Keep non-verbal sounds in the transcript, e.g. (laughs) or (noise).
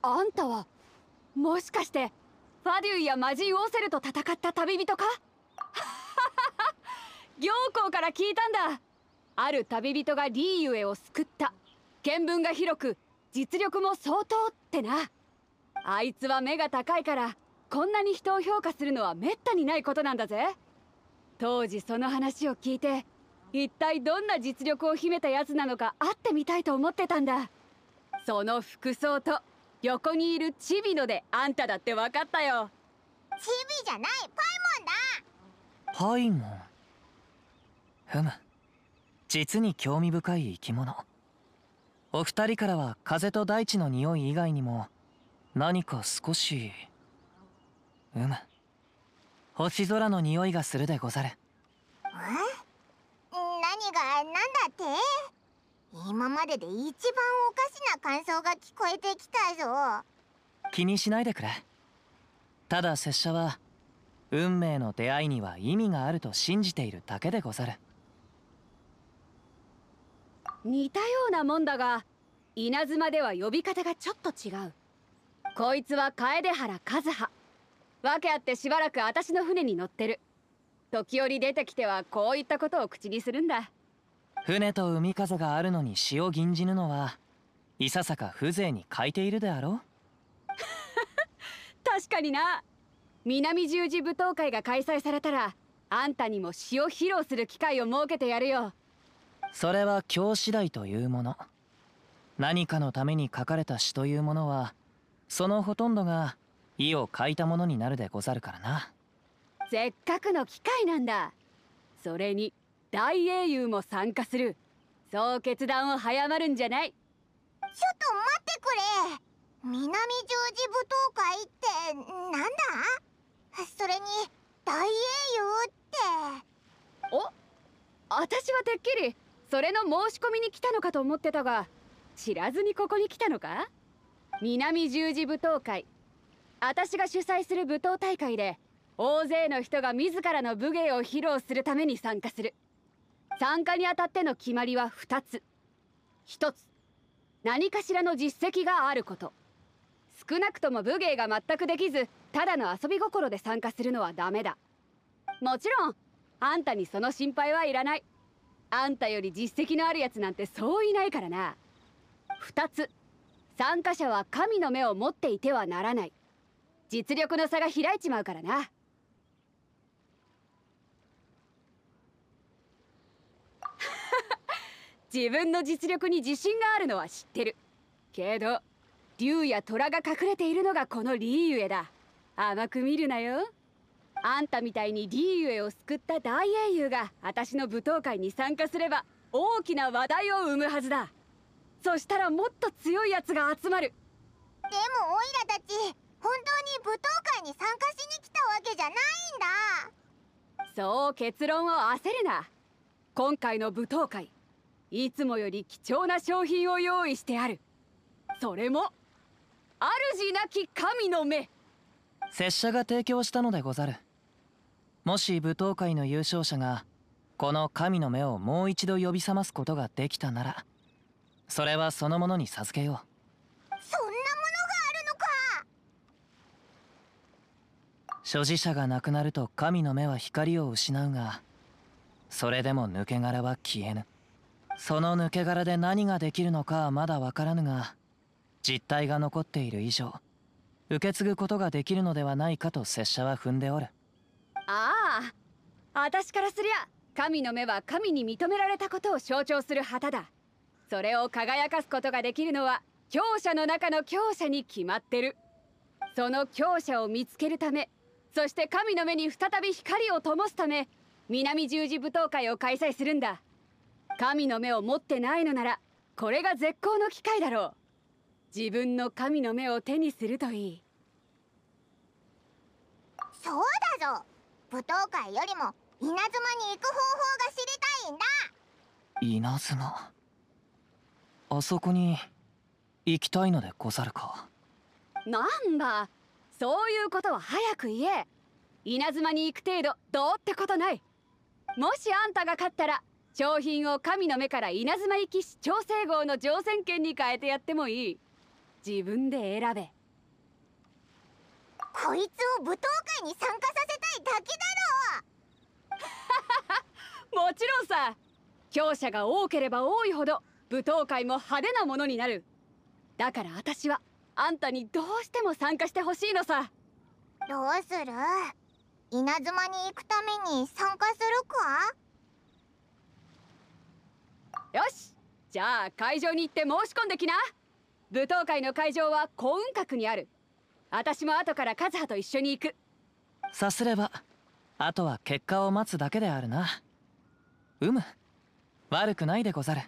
あんたはもしかしてファデューやマジン・オーセルと戦った旅人か (laughs) 行幸から聞いたんだある旅人がリーユエを救った見聞が広く実力も相当ってなあいつは目が高いからこんなに人を評価するのはめったにないことなんだぜ当時その話を聞いて一体どんな実力を秘めたやつなのか会ってみたいと思ってたんだその服装と横にいるチビのであんただって分かったよチビじゃないパイモンだパイモンふむ実に興味深い生き物お二人からは風と大地の匂い以外にも何か少しうむ星空の匂いがするでござるえ何が何だって今までで一番おかしな感想が聞こえてきたぞ気にしないでくれただ拙者は運命の出会いには意味があると信じているだけでござる似たようなもんだが稲妻では呼び方がちょっと違うこいつは楓原和葉訳あってしばらく私の船に乗ってる時折出てきてはこういったことを口にするんだ船と海風があるのに詩を吟じぬのはいささか風情に欠いているであろう (laughs) 確かにな南十字舞踏会が開催されたらあんたにも詩を披露する機会を設けてやるよそれは今日次第というもの何かのために書かれた詩というものはそのほとんどが意を書いたものになるでござるからなせっかくの機会なんだそれに大英雄も参加するそう決断を早まるんじゃないちょっと待ってくれ南十字舞踏会ってなんだそれに大英雄ってお私はてっきりそれの申し込みに来たのかと思ってたが知らずにここに来たのか南十字舞踏会私が主催する舞踏大会で大勢の人が自らの武芸を披露するために参加する参加にあたっての決まりは2つ1つ何かしらの実績があること少なくとも武芸が全くできずただの遊び心で参加するのはダメだもちろんあんたにその心配はいらないあんたより実績のあるやつなんてそういないからな2つ参加者は神の目を持っていてはならない実力の差が開いちまうからな自分の実力に自信があるのは知ってるけど竜や虎が隠れているのがこのリーゆえだ甘く見るなよあんたみたいにリーゆえを救った大英雄が私の舞踏会に参加すれば大きな話題を生むはずだそしたらもっと強いやつが集まるでもオイラたち本当に舞踏会に参加しに来たわけじゃないんだそう結論を焦るな今回の舞踏会いつもより貴重な商品を用意してあるそれも主なき神の目拙者が提供したのでござるもし舞踏会の優勝者がこの神の目をもう一度呼び覚ますことができたならそれはそのものに授けようそんなものがあるのか所持者が亡くなると神の目は光を失うがそれでも抜け殻は消えぬその抜け殻で何ができるのかはまだわからぬが実態が残っている以上受け継ぐことができるのではないかと拙者は踏んでおるああ私からすりゃ神の目は神に認められたことを象徴する旗だそれを輝かすことができるのは強者の中の強者に決まってるその強者を見つけるためそして神の目に再び光を灯すため南十字舞踏会を開催するんだ神の目を持ってないのならこれが絶好の機会だろう自分の神の目を手にするといいそうだぞ舞踏会よりも稲妻に行く方法が知りたいんだ稲妻あそこに行きたいのでござるかなんだそういうことは早く言え稲妻に行く程度どうってことないもしあんたが勝ったら商品を神の目から稲妻行き市調整号の乗船券に変えてやってもいい自分で選べこいつを舞踏会に参加させたいだけだろもちろんさ強者が多ければ多いほど舞踏会も派手なものになるだから私はあんたにどうしても参加してほしいのさどうする稲妻に行くために参加するかよしじゃあ会場に行って申し込んできな舞踏会の会場は幸雲閣にある私も後から和葉と一緒に行くさすればあとは結果を待つだけであるなうむ悪くないでござる